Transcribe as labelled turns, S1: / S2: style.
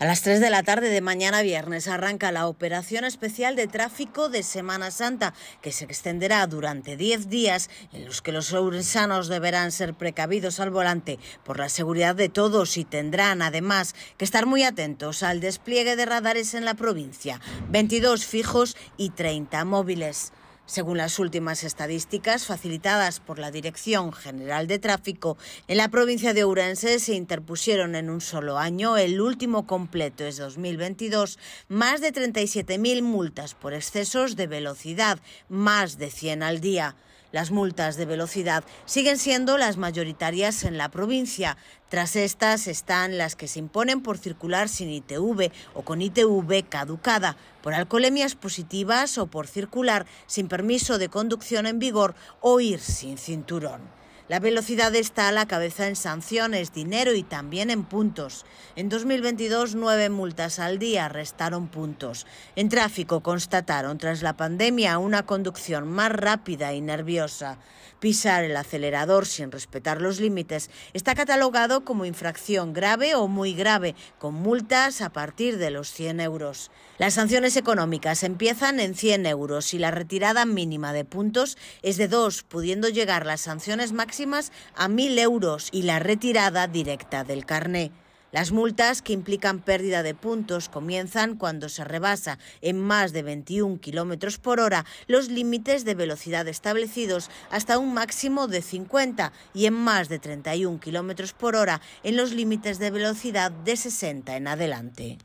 S1: A las 3 de la tarde de mañana viernes arranca la operación especial de tráfico de Semana Santa, que se extenderá durante 10 días en los que los saurensanos deberán ser precavidos al volante por la seguridad de todos y tendrán además que estar muy atentos al despliegue de radares en la provincia, 22 fijos y 30 móviles. Según las últimas estadísticas facilitadas por la Dirección General de Tráfico, en la provincia de Ourense se interpusieron en un solo año, el último completo es 2022, más de 37.000 multas por excesos de velocidad, más de 100 al día. Las multas de velocidad siguen siendo las mayoritarias en la provincia. Tras estas están las que se imponen por circular sin ITV o con ITV caducada, por alcoholemias positivas o por circular sin permiso de conducción en vigor o ir sin cinturón. La velocidad está a la cabeza en sanciones, dinero y también en puntos. En 2022, nueve multas al día restaron puntos. En tráfico constataron tras la pandemia una conducción más rápida y nerviosa. Pisar el acelerador sin respetar los límites está catalogado como infracción grave o muy grave, con multas a partir de los 100 euros. Las sanciones económicas empiezan en 100 euros y la retirada mínima de puntos es de 2, pudiendo llegar las sanciones máximas a 1.000 euros y la retirada directa del carné. Las multas que implican pérdida de puntos comienzan cuando se rebasa en más de 21 kilómetros por hora los límites de velocidad establecidos hasta un máximo de 50 y en más de 31 kilómetros por hora en los límites de velocidad de 60 en adelante.